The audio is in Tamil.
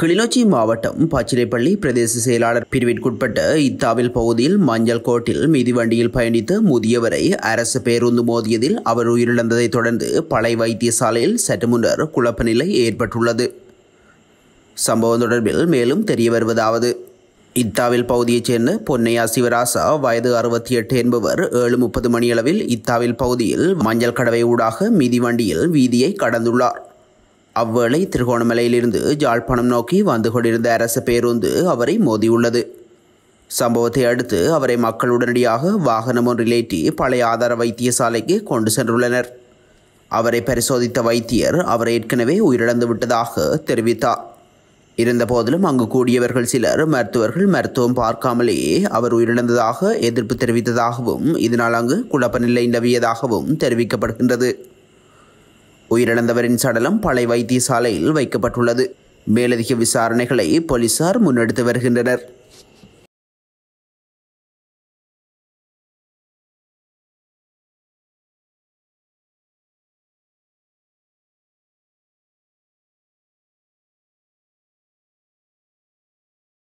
கிளிநொச்சி மாவட்டம் பச்சிரைப்பள்ளி பிரதேச செயலாளர் பிரிவிற்குட்பட்ட இத்தாவில் பகுதியில் மஞ்சள் கோட்டில் மிதிவண்டியில் பயணித்த முதியவரை அரசு பேருந்து மோதியதில் அவர் உயிரிழந்ததை தொடர்ந்து பழைய வைத்தியசாலையில் சற்று முன்னர் குழப்ப நிலை ஏற்பட்டுள்ளது சம்பவம் தொடர்பில் மேலும் தெரிய வருவதாவது இத்தாவில் பகுதியைச் சேர்ந்த பொன்னையா சிவராசா வயது அறுபத்தி எட்டு என்பவர் ஏழு முப்பது மணியளவில் இத்தாவில் பகுதியில் மஞ்சள் கடவை ஊடாக மிதிவண்டியில் வீதியை கடந்துள்ளார் அவ்வேளை திருகோணமலையிலிருந்து ஜாழ்ப்பாணம் நோக்கி வந்து கொண்டிருந்த அரசு பேருந்து அவரை மோதியுள்ளது சம்பவத்தை அடுத்து அவரை மக்கள் உடனடியாக வாகனம் ஒன்றிலேற்றி பழைய ஆதார வைத்தியசாலைக்கு கொண்டு சென்றுள்ளனர் அவரை பரிசோதித்த வைத்தியர் அவர் ஏற்கனவே உயிரிழந்து விட்டதாக தெரிவித்தார் இருந்தபோதிலும் அங்கு கூடியவர்கள் சிலர் மருத்துவர்கள் மருத்துவம் பார்க்காமலேயே அவர் உயிரிழந்ததாக எதிர்ப்பு தெரிவித்ததாகவும் இதனால் அங்கு குழப்ப நிலை நிலவியதாகவும் தெரிவிக்கப்படுகின்றது உயிரிழந்தவரின் சடலம் பழைய வைத்தியசாலையில் வைக்கப்பட்டுள்ளது மேலதிக விசாரணைகளை போலீசார் முன்னெடுத்து வருகின்றனர்